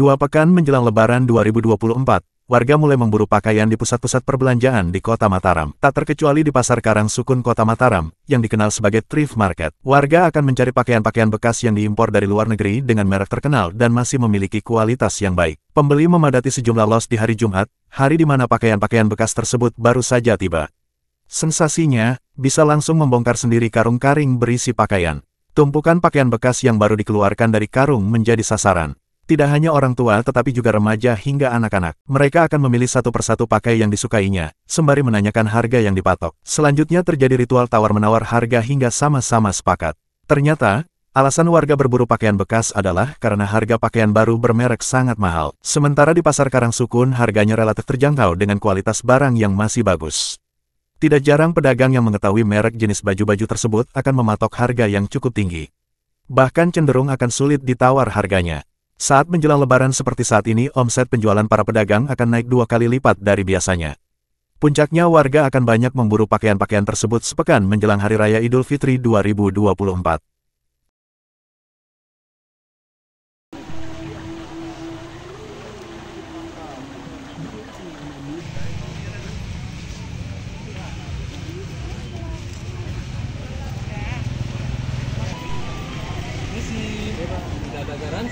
Dua pekan menjelang lebaran 2024, warga mulai memburu pakaian di pusat-pusat perbelanjaan di kota Mataram. Tak terkecuali di pasar Karang Sukun kota Mataram, yang dikenal sebagai thrift market. Warga akan mencari pakaian-pakaian bekas yang diimpor dari luar negeri dengan merek terkenal dan masih memiliki kualitas yang baik. Pembeli memadati sejumlah los di hari Jumat, hari di mana pakaian-pakaian bekas tersebut baru saja tiba. Sensasinya, bisa langsung membongkar sendiri karung-karing berisi pakaian. Tumpukan pakaian bekas yang baru dikeluarkan dari karung menjadi sasaran. Tidak hanya orang tua tetapi juga remaja hingga anak-anak. Mereka akan memilih satu persatu pakai yang disukainya, sembari menanyakan harga yang dipatok. Selanjutnya terjadi ritual tawar-menawar harga hingga sama-sama sepakat. Ternyata, alasan warga berburu pakaian bekas adalah karena harga pakaian baru bermerek sangat mahal. Sementara di pasar Karang Sukun harganya relatif terjangkau dengan kualitas barang yang masih bagus. Tidak jarang pedagang yang mengetahui merek jenis baju-baju tersebut akan mematok harga yang cukup tinggi. Bahkan cenderung akan sulit ditawar harganya. Saat menjelang lebaran seperti saat ini omset penjualan para pedagang akan naik dua kali lipat dari biasanya. Puncaknya warga akan banyak memburu pakaian-pakaian tersebut sepekan menjelang Hari Raya Idul Fitri 2024.